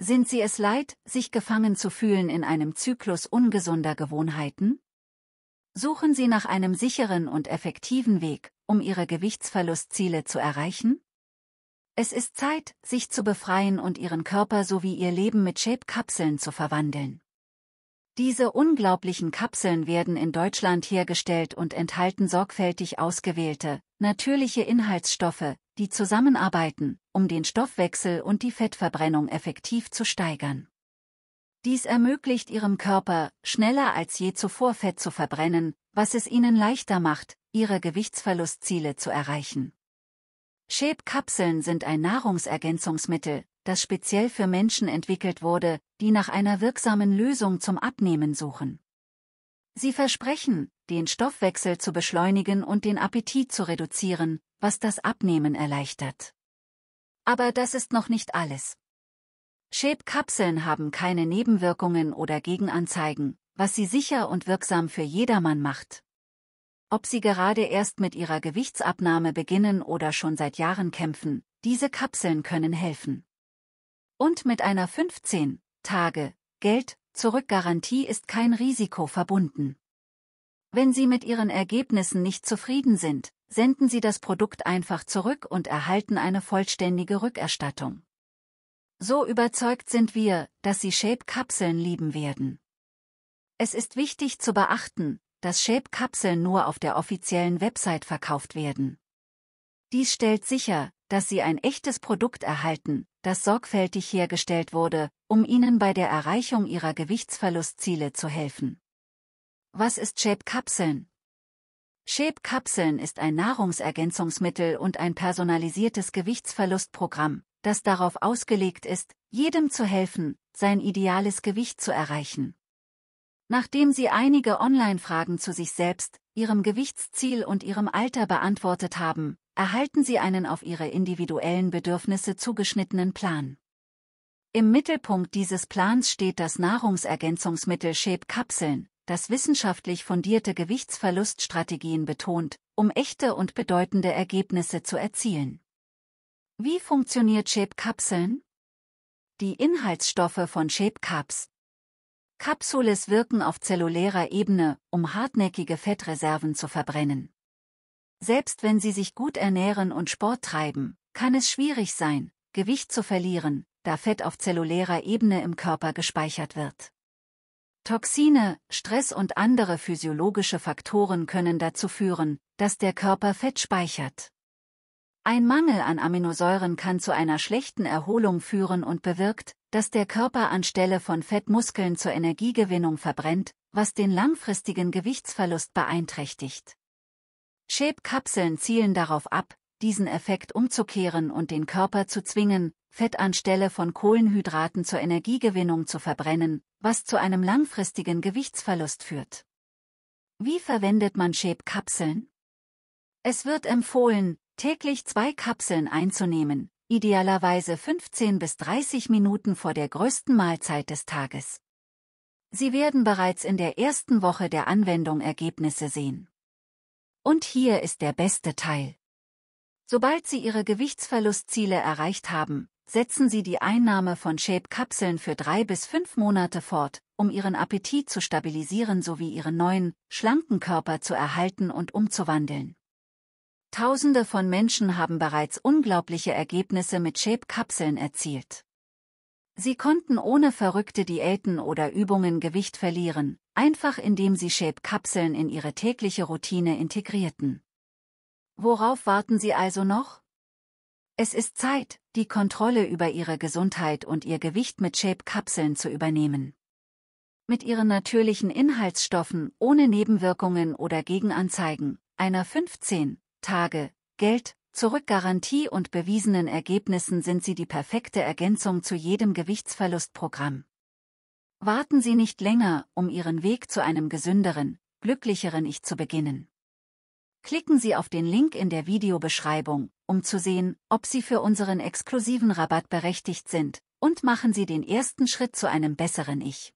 Sind Sie es leid, sich gefangen zu fühlen in einem Zyklus ungesunder Gewohnheiten? Suchen Sie nach einem sicheren und effektiven Weg, um Ihre Gewichtsverlustziele zu erreichen? Es ist Zeit, sich zu befreien und Ihren Körper sowie Ihr Leben mit Shape-Kapseln zu verwandeln. Diese unglaublichen Kapseln werden in Deutschland hergestellt und enthalten sorgfältig ausgewählte, natürliche Inhaltsstoffe, die zusammenarbeiten, um den Stoffwechsel und die Fettverbrennung effektiv zu steigern. Dies ermöglicht ihrem Körper, schneller als je zuvor Fett zu verbrennen, was es ihnen leichter macht, ihre Gewichtsverlustziele zu erreichen. Shape-Kapseln sind ein Nahrungsergänzungsmittel, das speziell für Menschen entwickelt wurde, die nach einer wirksamen Lösung zum Abnehmen suchen. Sie versprechen, den Stoffwechsel zu beschleunigen und den Appetit zu reduzieren, was das Abnehmen erleichtert. Aber das ist noch nicht alles. Shape-Kapseln haben keine Nebenwirkungen oder Gegenanzeigen, was sie sicher und wirksam für jedermann macht. Ob Sie gerade erst mit Ihrer Gewichtsabnahme beginnen oder schon seit Jahren kämpfen, diese Kapseln können helfen. Und mit einer 15 Tage Geld Zurückgarantie ist kein Risiko verbunden. Wenn Sie mit Ihren Ergebnissen nicht zufrieden sind, senden Sie das Produkt einfach zurück und erhalten eine vollständige Rückerstattung. So überzeugt sind wir, dass Sie Shape-Kapseln lieben werden. Es ist wichtig zu beachten, dass Shape-Kapseln nur auf der offiziellen Website verkauft werden. Dies stellt sicher, dass Sie ein echtes Produkt erhalten, das sorgfältig hergestellt wurde, um Ihnen bei der Erreichung Ihrer Gewichtsverlustziele zu helfen. Was ist Shape-Kapseln? Shape-Kapseln ist ein Nahrungsergänzungsmittel und ein personalisiertes Gewichtsverlustprogramm, das darauf ausgelegt ist, jedem zu helfen, sein ideales Gewicht zu erreichen. Nachdem sie einige Online-Fragen zu sich selbst, ihrem Gewichtsziel und ihrem Alter beantwortet haben, erhalten sie einen auf ihre individuellen Bedürfnisse zugeschnittenen Plan. Im Mittelpunkt dieses Plans steht das Nahrungsergänzungsmittel Shape Kapseln, das wissenschaftlich fundierte Gewichtsverluststrategien betont, um echte und bedeutende Ergebnisse zu erzielen. Wie funktioniert Shape-Kapseln? Die Inhaltsstoffe von shape caps Kapsules wirken auf zellulärer Ebene, um hartnäckige Fettreserven zu verbrennen. Selbst wenn sie sich gut ernähren und Sport treiben, kann es schwierig sein, Gewicht zu verlieren, da Fett auf zellulärer Ebene im Körper gespeichert wird. Toxine, Stress und andere physiologische Faktoren können dazu führen, dass der Körper Fett speichert. Ein Mangel an Aminosäuren kann zu einer schlechten Erholung führen und bewirkt, dass der Körper anstelle von Fettmuskeln zur Energiegewinnung verbrennt, was den langfristigen Gewichtsverlust beeinträchtigt. Shape-Kapseln zielen darauf ab, diesen Effekt umzukehren und den Körper zu zwingen, Fett anstelle von Kohlenhydraten zur Energiegewinnung zu verbrennen, was zu einem langfristigen Gewichtsverlust führt. Wie verwendet man Shape-Kapseln? Es wird empfohlen, täglich zwei Kapseln einzunehmen, idealerweise 15 bis 30 Minuten vor der größten Mahlzeit des Tages. Sie werden bereits in der ersten Woche der Anwendung Ergebnisse sehen. Und hier ist der beste Teil. Sobald Sie Ihre Gewichtsverlustziele erreicht haben, setzen Sie die Einnahme von Shape-Kapseln für drei bis fünf Monate fort, um Ihren Appetit zu stabilisieren sowie Ihren neuen, schlanken Körper zu erhalten und umzuwandeln. Tausende von Menschen haben bereits unglaubliche Ergebnisse mit Shape-Kapseln erzielt. Sie konnten ohne verrückte Diäten oder Übungen Gewicht verlieren, einfach indem sie Shape-Kapseln in ihre tägliche Routine integrierten. Worauf warten Sie also noch? Es ist Zeit, die Kontrolle über ihre Gesundheit und ihr Gewicht mit Shape-Kapseln zu übernehmen. Mit ihren natürlichen Inhaltsstoffen ohne Nebenwirkungen oder Gegenanzeigen, einer 15 Tage Geld, Zurückgarantie und bewiesenen Ergebnissen sind sie die perfekte Ergänzung zu jedem Gewichtsverlustprogramm. Warten Sie nicht länger, um Ihren Weg zu einem gesünderen, glücklicheren Ich zu beginnen. Klicken Sie auf den Link in der Videobeschreibung, um zu sehen, ob Sie für unseren exklusiven Rabatt berechtigt sind, und machen Sie den ersten Schritt zu einem besseren Ich.